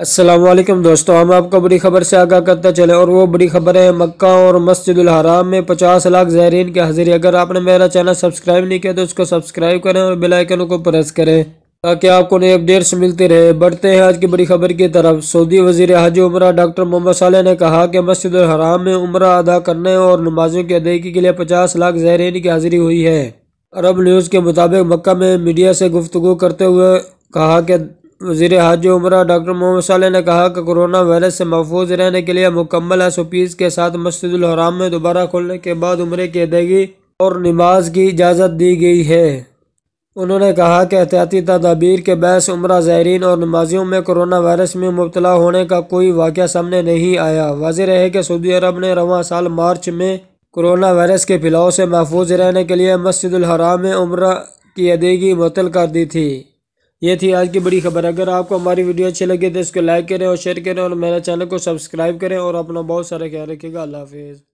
असलम दोस्तों हम आपको बड़ी खबर से आगाह करते चले और वो बड़ी खबर है मक्का और मस्जिद हराम में 50 लाख जहरीन की हाजिरी अगर आपने मेरा चैनल सब्सक्राइब नहीं किया तो उसको सब्सक्राइब करें और बेल आइकन को प्रेस करें ताकि आपको नई अपडेट्स मिलती रहे बढ़ते हैं आज की बड़ी खबर की तरफ सऊदी वजीर हज उम्र डॉक्टर मोहम्मद साले ने कहा कि मस्जिद हराम में उम्र अदा करने और नमाजों की अदायगी के लिए पचास लाख जहरीन की हाजिरी हुई है अरब न्यूज़ के मुताबिक मक्का में मीडिया से गुफ्तु करते हुए कहा कि वजीर हज उम्र डॉक्टर मोहम्मद साले ने कहा कि कोरोना वायरस से महफूज रहने के लिए मुकम्मल एस ओ पीज़ के साथ मस्जिदुलहराम में दोबारा खुलने के बाद उम्र की अदायगी और नमाज की इजाज़त दी गई है उन्होंने कहा कि एहतियाती तदाबीर के बहस उम्र ज़ायरीन और नमाजियों में कोरोना वायरस में मुबतला होने का कोई वाक़ सामने नहीं आया वाजह है कि सऊदी अरब ने रवान साल मार्च में कोरोना वायरस के फैलाव से महफूज रहने के लिए मस्जिद में उम्र की अदायगी मुतल कर दी थी ये थी आज की बड़ी खबर अगर आपको हमारी वीडियो अच्छी लगी तो इसको लाइक करें और शेयर करें और मेरे चैनल को सब्सक्राइब करें और अपना बहुत सारा ख्याल रखिएगा अल्लाह हाफिज़